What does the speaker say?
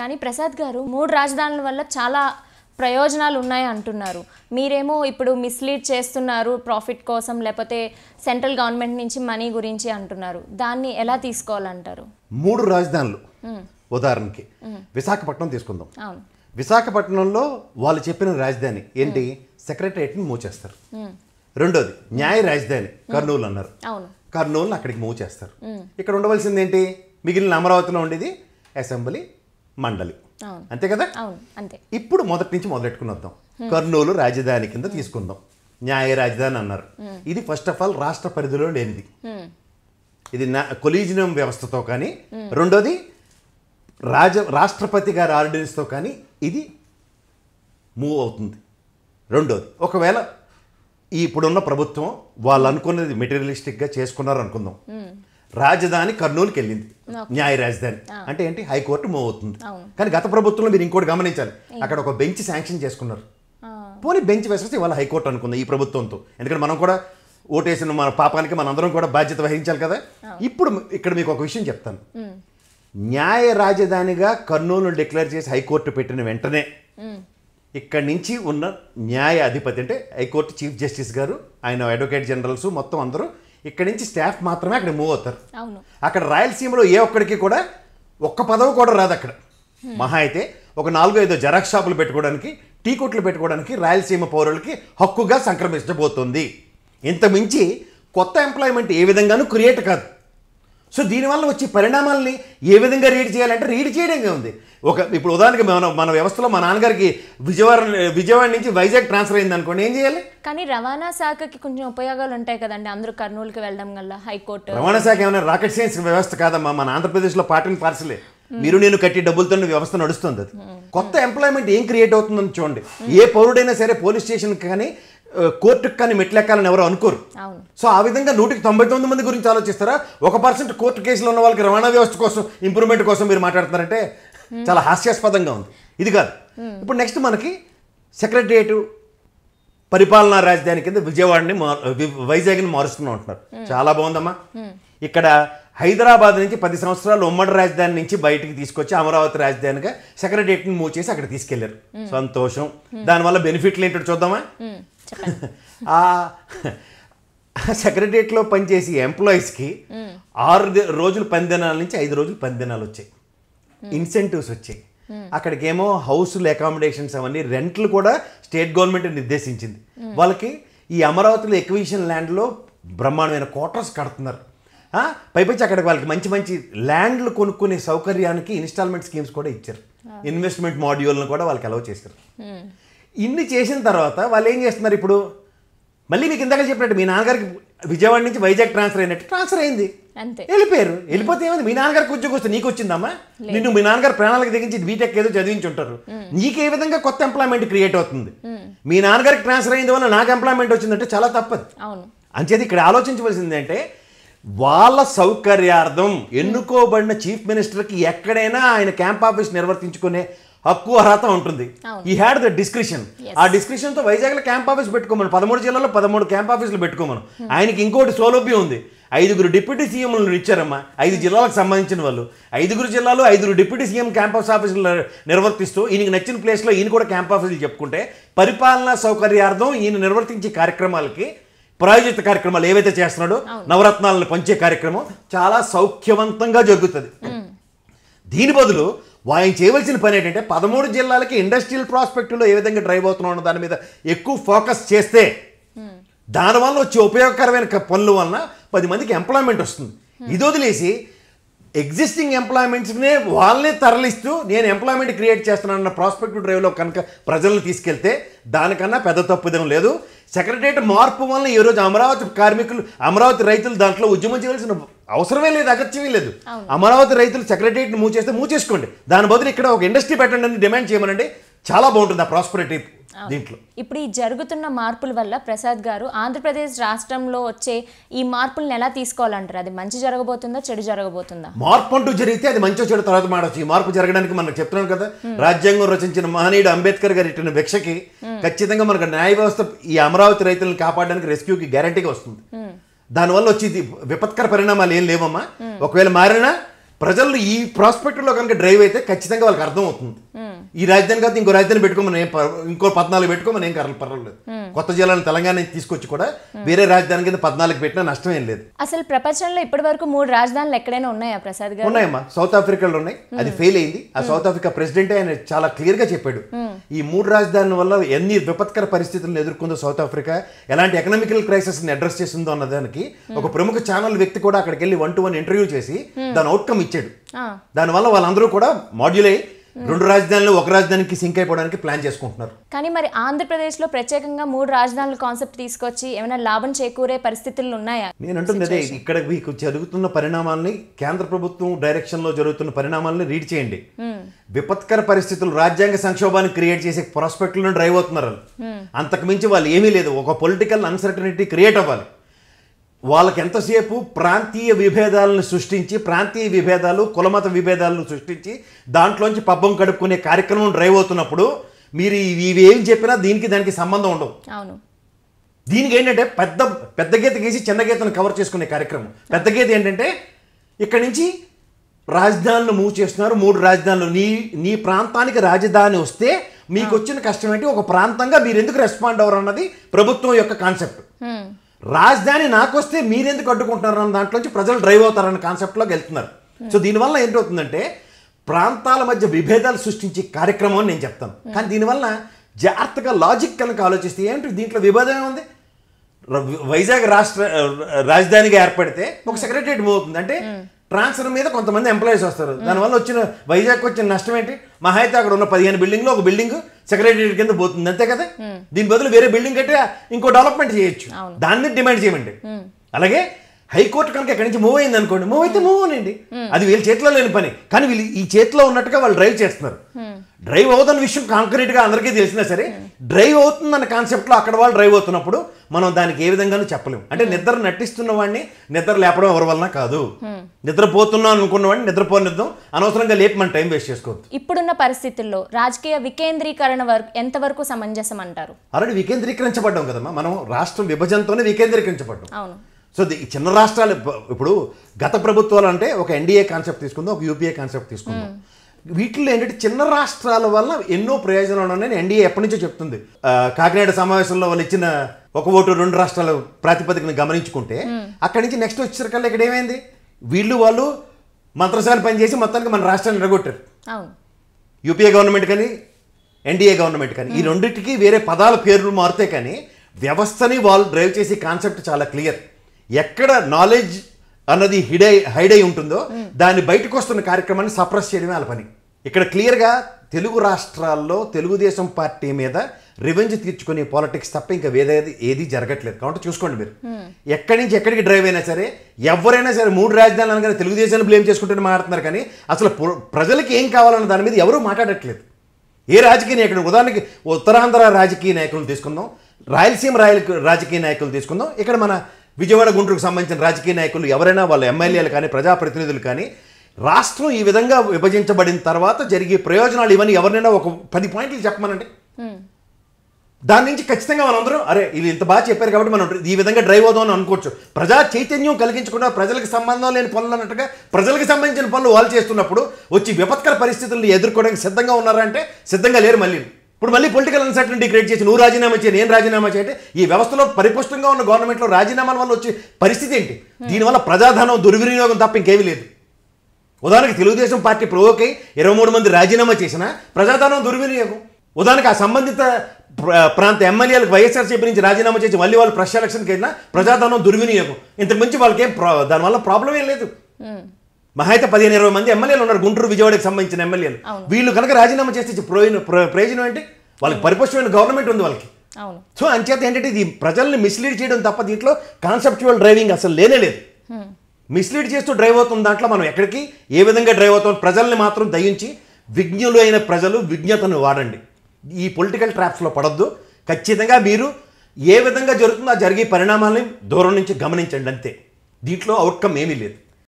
కానీ ప్రసాద్ గారు మూడు రాజధానుల వల్ల చాలా ప్రయోజనాలు ఉన్నాయి అంటున్నారు మీరేమో ఇప్పుడు మిస్లీడ్ చేస్తున్నారు ప్రాఫిట్ కోసం లేకపోతే సెంట్రల్ గవర్నమెంట్ నుంచి మనీ గురించి అంటున్నారు దాన్ని ఎలా తీసుకోవాలంటారు మూడు రాజధానులు ఉదాహరణకి విశాఖపట్నం తీసుకుందాం అవును విశాఖపట్నంలో వాళ్ళు చెప్పిన రాజధాని ఏంటి సెక్రటరియట్ని మూవ్ చేస్తారు రెండోది న్యాయ రాజధాని కర్నూలు అన్నారు కర్నూలు అక్కడికి మూవ్ చేస్తారు ఇక్కడ ఉండవలసింది ఏంటి మిగిలిన అమరావతిలో ఉండేది అసెంబ్లీ మండలి అంతే కదా ఇప్పుడు మొదటి నుంచి మొదలెట్టుకుని వద్దాం కర్నూలు రాజధాని కింద తీసుకుందాం న్యాయ రాజధాని అన్నారు ఇది ఫస్ట్ ఆఫ్ ఆల్ రాష్ట్ర పరిధిలో లేనిది ఇది కొలీజినం వ్యవస్థతో కానీ రెండోది రాజ రాష్ట్రపతి గారి ఆర్డినెన్స్తో కానీ ఇది మూవ్ అవుతుంది రెండోది ఒకవేళ ఈ ఇప్పుడున్న ప్రభుత్వం వాళ్ళు అనుకున్నది మెటీరియలిస్టిక్గా చేసుకున్నారు అనుకుందాం రాజధాని కర్నూలుకి వెళ్ళింది న్యాయ రాజధాని అంటే ఏంటి హైకోర్టు మూవ్ అవుతుంది కానీ గత ప్రభుత్వంలో మీరు ఇంకోటి గమనించాలి అక్కడ ఒక బెంచ్ శాంక్షన్ చేసుకున్నారు పోనీ బెంచ్ వేసేసి ఇవాళ హైకోర్టు అనుకుంది ఈ ప్రభుత్వంతో ఎందుకంటే మనం కూడా ఓటేసిన మన పాపానికి మనందరం కూడా బాధ్యత వహించాలి కదా ఇప్పుడు ఇక్కడ మీకు ఒక విషయం చెప్తాను న్యాయ రాజధానిగా కర్నూలు డిక్లేర్ చేసి హైకోర్టు పెట్టిన వెంటనే ఇక్కడ నుంచి ఉన్న న్యాయ అధిపతి అంటే హైకోర్టు చీఫ్ జస్టిస్ గారు ఆయన అడ్వకేట్ జనరల్స్ మొత్తం అందరూ ఇక్కడ నుంచి స్టాఫ్ మాత్రమే అక్కడ మూవ్ అవుతారు అక్కడ రాయలసీమలో ఏ ఒక్కడికి కూడా ఒక్క పదవి కూడా రాదు అక్కడ మహా అయితే ఒక నాలుగు ఐదు జెరాక్స్ షాపులు పెట్టుకోవడానికి టీ కొట్లు పెట్టుకోవడానికి రాయలసీమ పౌరులకి హక్కుగా సంక్రమించబోతుంది ఇంతమించి కొత్త ఎంప్లాయ్మెంట్ ఏ విధంగానూ క్రియేట్ కాదు సో దీనివల్ల వచ్చే పరిణామాలని ఏ విధంగా రీడ్ చేయాలంటే రీడ్ చేయడంగా ఉంది ఒక ఇప్పుడు ఉదాహరణకి మన మన వ్యవస్థలో మా నాన్నగారికి విజయవాడ విజయవాడ నుంచి వైజాగ్ ట్రాన్స్ఫర్ అయింది అనుకోండి ఏం చేయాలి కానీ రవాణా శాఖకి కొంచెం ఉపయోగాలు ఉంటాయి కదండి అందరూ కర్నూలుకి వెళ్ళడం వల్ల హైకోర్టు రవాణా శాఖ ఏమైనా రాకెట్ సైన్స్ వ్యవస్థ కాదమ్మా మన ఆంధ్రప్రదేశ్లో పార్టీని పార్సలే మీరు నేను కట్టి డబ్బులతో వ్యవస్థ నడుస్తుంది అది hmm. కొత్త ఎంప్లాయ్మెంట్ ఏం క్రియేట్ అవుతుందని చూడండి ఏ పౌరుడైనా సరే పోలీస్ స్టేషన్ కానీ కోర్టుకు కానీ మెట్లెక్కాలని ఎవరు అనుకోరు సో ఆ విధంగా నూటికి తొంభై తొమ్మిది మంది గురించి ఆలోచిస్తారా ఒక పర్సెంట్ కోర్టు కేసులు ఉన్న వాళ్ళకి రవాణా వ్యవస్థ కోసం ఇంప్రూవ్మెంట్ కోసం మీరు మాట్లాడుతున్నారంటే చాలా హాస్యాస్పదంగా ఉంది ఇది కాదు ఇప్పుడు నెక్స్ట్ మనకి సెక్రటరియేటు పరిపాలనా రాజధాని కింద విజయవాడని వైజాగ్ని మారుస్తున్నాం అంటున్నారు చాలా బాగుందమ్మా ఇక్కడ హైదరాబాద్ నుంచి పది సంవత్సరాలు ఉమ్మడి రాజధాని నుంచి బయటికి తీసుకొచ్చి అమరావతి రాజధానిగా సెక్రటరియేట్ని మూవ్ చేసి అక్కడ తీసుకెళ్లారు సంతోషం దానివల్ల బెనిఫిట్లు ఏంటో చూద్దామా ఆ సెక్రటరియట్లో పనిచేసి ఎంప్లాయీస్కి ఆరు రోజులు పని దినాల నుంచి ఐదు రోజులు పని దినాలు వచ్చాయి ఇన్సెంటివ్స్ వచ్చాయి అక్కడికేమో హౌస్లు అకామిడేషన్స్ అవన్నీ రెంట్లు కూడా స్టేట్ గవర్నమెంట్ నిర్దేశించింది వాళ్ళకి ఈ అమరావతిలో ఎక్విషన్ ల్యాండ్లో బ్రహ్మాండమైన క్వార్టర్స్ కడుతున్నారు పైపచ్చి అక్కడికి వాళ్ళకి మంచి మంచి ల్యాండ్లు కొనుక్కునే సౌకర్యానికి ఇన్స్టాల్మెంట్ స్కీమ్స్ కూడా ఇచ్చారు ఇన్వెస్ట్మెంట్ మాడ్యూల్ను కూడా వాళ్ళకి అలవ్ చేశారు ఇన్ని చేసిన తర్వాత వాళ్ళు ఏం చేస్తున్నారు ఇప్పుడు మళ్ళీ మీకు ఇందాక చెప్పినట్టు మీ నాన్నగారికి విజయవాడ నుంచి వైజాగ్ ట్రాన్స్ఫర్ అయినట్టు ట్రాన్స్ఫర్ అయింది వెళ్ళిపోయారు వెళ్ళిపోతే ఏమైంది మీ నాన్నగారికి ఉద్యోగం వస్తే నీకు వచ్చిందమ్మా నిన్ను మీ నాన్నగారు ప్రాణాలకు దిగించి బీటెక్ ఏదో చదివించుంటారు నీకే విధంగా కొత్త ఎంప్లాయ్మెంట్ క్రియేట్ అవుతుంది మీ నాన్నగారికి ట్రాన్స్ఫర్ అయింది వల్ల నాకు ఎంప్లాయ్మెంట్ వచ్చిందంటే చాలా తప్పదు అంచేది ఇక్కడ ఆలోచించవలసింది అంటే వాళ్ళ సౌకర్యార్థం ఎన్నుకోబడిన చీఫ్ మినిస్టర్కి ఎక్కడైనా ఆయన క్యాంప్ ఆఫీస్ నిర్వర్తించుకునే హక్కు అర్హత ఉంటుంది ఈ హ్యాడ్ ద డిస్క్రిషన్ ఆ డిస్క్రిప్షన్ తో వైజాగ్ లో క్యాంప్ ఆఫీస్ పెట్టుకోమను పదమూడు జిల్లాలో పదమూడు క్యాంప్ ఆఫీసులు పెట్టుకోమను hmm. ఆయనకి ఇంకోటి సౌలభ్యం ఉంది ఐదుగురు డిప్యూటీ సీఎంలను ఇచ్చారమ్మా ఐదు జిల్లాలకు సంబంధించిన వాళ్ళు ఐదుగురు జిల్లాలో ఐదుగురు డిప్యూటీ సీఎం క్యాంపస్ ఆఫీసులు నిర్వర్తిస్తూ ఈయనకి నచ్చిన ప్లేస్లో ఈయన కూడా క్యాంప్ ఆఫీసులు చెప్పుకుంటే పరిపాలనా సౌకర్యార్థం ఈయన నిర్వర్తించే కార్యక్రమాలకి ప్రాయోజిత కార్యక్రమాలు ఏవైతే చేస్తున్నాడో నవరత్నాలను పంచే కార్యక్రమం చాలా సౌఖ్యవంతంగా జరుగుతుంది hmm. దీని బదులు ఆయన చేయవలసిన పని ఏంటంటే పదమూడు జిల్లాలకి ఇండస్ట్రియల్ ప్రాస్పెక్టులో ఏ విధంగా డ్రైవ్ అవుతున్నాం దాని మీద ఎక్కువ ఫోకస్ చేస్తే దానివల్ల వచ్చే ఉపయోగకరమైన పనుల వలన పది మందికి ఎంప్లాయ్మెంట్ వస్తుంది hmm. ఇది వదిలేసి ఎగ్జిస్టింగ్ ఎంప్లాయ్మెంట్స్నే వాళ్ళనే తరలిస్తూ నేను ఎంప్లాయ్మెంట్ క్రియేట్ చేస్తున్నానన్న ప్రాస్పెక్టివ్ డ్రైవ్లో కనుక ప్రజలను తీసుకెళ్తే దానికన్నా పెద్ద తప్పుదనం లేదు సెక్రటరియట్ మార్పు వలన ఈరోజు అమరావతి కార్మికులు అమరావతి రైతులు దాంట్లో ఉద్యమం చేయాల్సిన అవసరమే లేదు అగత్యమే లేదు అమరావతి రైతులు సెక్రటరియట్ మూవ్ చేస్తే మూవ్ చేసుకోండి దాని బదులు ఇక్కడ ఒక ఇండస్ట్రీ పెట్టండి అని డిమాండ్ చేయమనండి చాలా బాగుంటుంది ఆ ప్రాస్పరిటీ దీంట్లో ఇప్పుడు ఈ జరుగుతున్న మార్పుల వల్ల ప్రసాద్ గారు ఆంధ్రప్రదేశ్ రాష్ట్రంలో వచ్చే ఈ మార్పులను ఎలా తీసుకోవాలంటారు అది మంచి జరగబోతుందా చెడు జరగబోతుందా మార్పు అంటూ జరిగితే అది మంచి చెడు తర్వాత మాడవచ్చు ఈ మార్పు జరగడానికి మనం చెప్తున్నాం కదా రాజ్యాంగం రచించిన మహనీయుడు అంబేద్కర్ గారు ఇట్టిన భిక్షకి ఖచ్చితంగా మనకు న్యాయ వ్యవస్థ ఈ అమరావతి రైతులను కాపాడడానికి రెస్క్యూకి గ్యారంటీగా వస్తుంది దానివల్ల వచ్చి విపత్కర పరిణామాలు ఏం లేవమ్మా ఒకవేళ మారినా ప్రజలు ఈ ప్రాస్పెక్ట్లో కనుక డ్రైవ్ అయితే ఖచ్చితంగా వాళ్ళకి అర్థం అవుతుంది ఈ రాజధాని కాదు ఇంకో రాజధాని పెట్టుకోమని ఏం ఇంకో పద్నాలుగు పెట్టుకోమని ఏం కర్రలు పర్వాలేదు కొత్త జిల్లాలను తెలంగాణ తీసుకొచ్చి కూడా వేరే రాజధాని కింద పద్నాలుగు పెట్టినా నష్టం ఏం లేదు అసలు ప్రపంచంలో ఇప్పటి వరకు మూడు రాజధానులు ఎక్కడైనా ఉన్నాయా ప్రసాద్ గారు ఉన్నాయమ్మా సౌత్ ఆఫ్రికాలో ఉన్నాయి అది ఫెయిల్ అయింది ఆ సౌత్ ఆఫ్రికా ప్రెసిడెంట్ ఆయన చాలా క్లియర్ గా చెప్పాడు ఈ మూడు రాజధానుల వల్ల ఎన్ని విపత్కర పరిస్థితులను ఎదుర్కొందో సౌత్ ఆఫ్రికా ఎలాంటి ఎకనామికల్ క్రైసిస్ ని అడ్రస్ చేసిందో అన్నదానికి ఒక ప్రముఖ ఛానల్ వ్యక్తి కూడా అక్కడికి వెళ్ళి వన్ టు వన్ ఇంటర్వ్యూ చేసి దాని అవుట్కమ్ ఇచ్చాడు దానివల్ల వాళ్ళందరూ కూడా మాడ్యులై రెండు రాజధానులు ఒక రాజధానికి సింక్ అయిపోవడానికి ప్లాన్ చేసుకుంటున్నారు కానీ మరి ఆంధ్రప్రదేశ్లో ప్రత్యేకంగా మూడు రాజధానుల కాన్సెప్ట్ తీసుకొచ్చి ఏమైనా లాభం చేకూరే పరిస్థితులు ఉన్నాయా నేను అంటుంది అదే ఇక్కడ మీకు జరుగుతున్న పరిణామాలని కేంద్ర ప్రభుత్వం డైరెక్షన్ లో జరుగుతున్న పరిణామాలని రీడ్ చేయండి hmm. విపత్కర పరిస్థితులు రాజ్యాంగ సంక్షోభాన్ని క్రియేట్ చేసే ప్రాస్పెక్ట్లను డ్రైవ్ అవుతున్నారు hmm. అంతకు మించి వాళ్ళు ఏమీ లేదు ఒక పొలిటికల్ అన్సర్టనిటీ క్రియేట్ అవ్వాలి వాళ్ళకి ఎంతసేపు ప్రాంతీయ విభేదాలను సృష్టించి ప్రాంతీయ విభేదాలు కులమత విభేదాలను సృష్టించి దాంట్లోంచి పబ్బం కడుపుకునే కార్యక్రమం డ్రైవ్ అవుతున్నప్పుడు మీరు ఇవేం చెప్పినా దీనికి దానికి సంబంధం ఉండవు అవును దీనికి ఏంటంటే పెద్ద పెద్ద గీత గీసి చిన్న గీతను కవర్ చేసుకునే కార్యక్రమం పెద్ద గీత ఏంటంటే ఇక్కడి నుంచి రాజధానులు మూవ్ చేస్తున్నారు మూడు రాజధానులు నీ నీ ప్రాంతానికి రాజధాని వస్తే మీకు వచ్చిన కష్టం ఏంటి ఒక ప్రాంతంగా మీరు ఎందుకు రెస్పాండ్ అవ్వరు అన్నది ప్రభుత్వం యొక్క కాన్సెప్ట్ రాజధాని నాకొస్తే మీరెందుకు అడ్డుకుంటున్నారు అన్న దాంట్లోంచి ప్రజలు డ్రైవ్ అవుతారన్న కాన్సెప్ట్లోకి వెళ్తున్నారు సో hmm. దీనివల్ల ఏంటవుతుందంటే ప్రాంతాల మధ్య విభేదాలు సృష్టించే కార్యక్రమం అని నేను చెప్తాను hmm. కానీ దీనివల్ల జాగ్రత్తగా లాజిక్ కనుక ఆలోచిస్తే ఏంటి దీంట్లో విభేదం ఏముంది వైజాగ్ రాష్ట్ర రాజధానిగా ఏర్పడితే ఒక సెక్రటరియట్ మూవ్ అవుతుంది అంటే hmm. ట్రాన్స్ఫర్ మీద కొంతమంది ఎంప్లాయీస్ వస్తారు దానివల్ల వచ్చిన వైజాగ్ వచ్చిన నష్టం ఏంటి మహా అయితే అక్కడ ఉన్న పదిహేను బిల్డింగ్లో ఒక బిల్డింగ్ సెక్రటరీ కింద పోతుంది అంతే కదా దీని బదులు వేరే బిల్డింగ్ కట్టే ఇంకో డెవలప్మెంట్ చేయొచ్చు దాన్ని డిమాండ్ చేయమండి అలాగే హైకోర్టు కనుక ఎక్కడి నుంచి మూవ్ అయింది అనుకోండి మూవ్ అయితే మూవ్ అనండి అది వీళ్ళ చేతిలో లేని పని కానీ వీళ్ళు ఈ చేతిలో ఉన్నట్టుగా వాళ్ళు డ్రైవ్ చేస్తున్నారు డ్రైవ్ అవుతున్న విషయం కాంక్రీట్గా అందరికీ తెలిసినా సరే డ్రైవ్ అవుతుందన్న కాన్సెప్ట్లో అక్కడ వాళ్ళు డ్రైవ్ అవుతున్నప్పుడు మనం దానికి ఏ విధంగానూ చెప్పలేము అంటే నిద్ర నటిస్తున్న వాడిని నిద్ర లేపడం ఎవరి వలన కాదు నిద్రపోతున్నాం అనుకున్న వాడిని నిద్రపోనిద్దాం అనవసరంగా లేపి మనం టైం వేస్ట్ చేసుకోవద్దు ఇప్పుడున్న పరిస్థితుల్లో రాజకీయ వికేంద్రీకరణ వరకు ఎంతవరకు సమంజసం అంటారు ఆల్రెడీ వికేంద్రీకరించబడ్డాం కదమ్మా మనం రాష్ట్రం విభజనతోనే వికేంద్రీకరించబడ్డాం అవును సో చిన్న రాష్ట్రాలు ఇప్పుడు గత ప్రభుత్వాలు అంటే ఒక ఎన్డీఏ కాన్సెప్ట్ తీసుకుందాం ఒక యూపీఏ కాన్సెప్ట్ తీసుకుందాం వీటిల్లో ఏంటంటే చిన్న రాష్ట్రాల వల్ల ఎన్నో ప్రయోజనాలు ఉన్నాయని ఎన్డీఏ ఎప్పటి నుంచో చెప్తుంది కాకినాడ సమావేశంలో వాళ్ళు ఇచ్చిన ఒక ఓటు రెండు రాష్ట్రాల ప్రాతిపదికను గమనించుకుంటే hmm. అక్కడి నుంచి నెక్స్ట్ వచ్చేసరికల్లా ఇక్కడ ఏమైంది వీళ్ళు వాళ్ళు మంత్రసారి పనిచేసి మొత్తానికి మన రాష్ట్రాన్ని ఎడగొట్టారు యూపీఏ గవర్నమెంట్ కానీ ఎన్డీఏ గవర్నమెంట్ కానీ ఈ hmm. రెండింటికి వేరే పదాల పేర్లు మారితే కానీ వ్యవస్థని వాళ్ళు డ్రైవ్ చేసే కాన్సెప్ట్ చాలా క్లియర్ ఎక్కడ నాలెడ్జ్ అన్నది హిడై హైడ్ అయి ఉంటుందో దాన్ని బయటకు వస్తున్న కార్యక్రమాన్ని సప్రెస్ చేయడమే వాళ్ళ పని ఇక్కడ క్లియర్గా తెలుగు రాష్ట్రాల్లో తెలుగుదేశం పార్టీ మీద రివెంజ్ తీర్చుకునే పాలిటిక్స్ తప్ప ఇంకా వేరేది ఏది జరగట్లేదు కాబట్టి చూసుకోండి మీరు ఎక్కడి నుంచి ఎక్కడికి డ్రైవ్ అయినా సరే ఎవరైనా సరే మూడు రాజధానులు అనగానే తెలుగుదేశాన్ని బ్లేమ్ చేసుకుంటూనే మాట్లాడుతున్నారు కానీ అసలు ప్రజలకి ఏం కావాలన్న దాని మీద ఎవరూ మాట్లాడట్లేదు ఏ రాజకీయ నాయకుడు ఉదాహరణకి ఉత్తరాంధ్ర రాజకీయ నాయకులను తీసుకుందాం రాయలసీమ రాయల రాజకీయ నాయకులు తీసుకుందాం ఇక్కడ మన విజయవాడ గుంటూరుకు సంబంధించిన రాజకీయ నాయకులు ఎవరైనా వాళ్ళ ఎమ్మెల్యేలు కానీ ప్రజాప్రతినిధులు కానీ రాష్ట్రం ఈ విధంగా విభజించబడిన తర్వాత జరిగే ప్రయోజనాలు ఇవన్నీ ఎవరినైనా ఒక పది పాయింట్లు చెప్పమనండి దాని నుంచి ఖచ్చితంగా మనందరం అరే ఇది ఇంత బాగా చెప్పారు కాబట్టి మనం ఈ విధంగా డ్రైవ్ అవుదాం అని అనుకోవచ్చు ప్రజా చైతన్యం కలిగించకుండా ప్రజలకు సంబంధం లేని పనులు అన్నట్టుగా ప్రజలకు సంబంధించిన పనులు వాళ్ళు చేస్తున్నప్పుడు వచ్చి విపత్కర పరిస్థితులను ఎదుర్కోవడానికి సిద్ధంగా ఉన్నారంటే సిద్ధంగా లేరు మళ్ళీ ఇప్పుడు మళ్ళీ పొలిటికల్ అన్సర్టనిటీ క్రియేట్ చేసి నువ్వు రాజీనామా చేయి నేను రాజీనామా చేయంటే ఈ వ్యవస్థలో పరిపుష్టంగా ఉన్న గవర్నమెంట్లో రాజీనామాల వల్ల వచ్చే పరిస్థితి ఏంటి hmm. దీనివల్ల ప్రజాధనం దుర్వినియోగం తప్ప ఇంకేమీ లేదు ఉదాహరణకి తెలుగుదేశం పార్టీ ప్రోవోకై ఇరవై మూడు మంది రాజీనామా చేసిన ప్రజాధనం దుర్వినియోగం ఉదాహరణకు ఆ సంబంధిత ప్రాంత ఎమ్మెల్యేలకు వైఎస్ఆర్సీపీ నుంచి రాజీనామా చేసి మళ్ళీ వాళ్ళు ప్రశ్న వెళ్ళినా ప్రజాధనం దుర్వినియోగం ఇంత మించి ఏం దానివల్ల ప్రాబ్లం ఏం లేదు hmm. మహా అయితే పదిహేను ఇరవై మంది ఎమ్మెల్యేలు ఉన్నారు గుంటూరు విజయవాడకి సంబంధించిన ఎమ్మెల్యేలు వీళ్ళు కనుక రాజీనామా చేస్తే ప్రయోజనం ప్రయోజనం ఏంటి వాళ్ళకి పరిపుష్టమైన గవర్నమెంట్ ఉంది వాళ్ళకి సో అంచేత ఏంటంటే ఇది ప్రజల్ని మిస్లీడ్ చేయడం తప్ప దీంట్లో కాన్సెప్చువల్ డ్రైవింగ్ అసలు లేనే లేదు మిస్లీడ్ చేస్తూ డ్రైవ్ అవుతుంది దాంట్లో మనం ఎక్కడికి ఏ విధంగా డ్రైవ్ అవుతాం ప్రజల్ని మాత్రం దయించి విజ్ఞులు అయిన ప్రజలు విజ్ఞతను వాడండి ఈ పొలిటికల్ ట్రాప్స్లో పడద్దు ఖచ్చితంగా మీరు ఏ విధంగా జరుగుతుందో ఆ జరిగే పరిణామాలని దూరం నుంచి గమనించండి అంతే దీంట్లో అవుట్కమ్ ఏమీ లేదు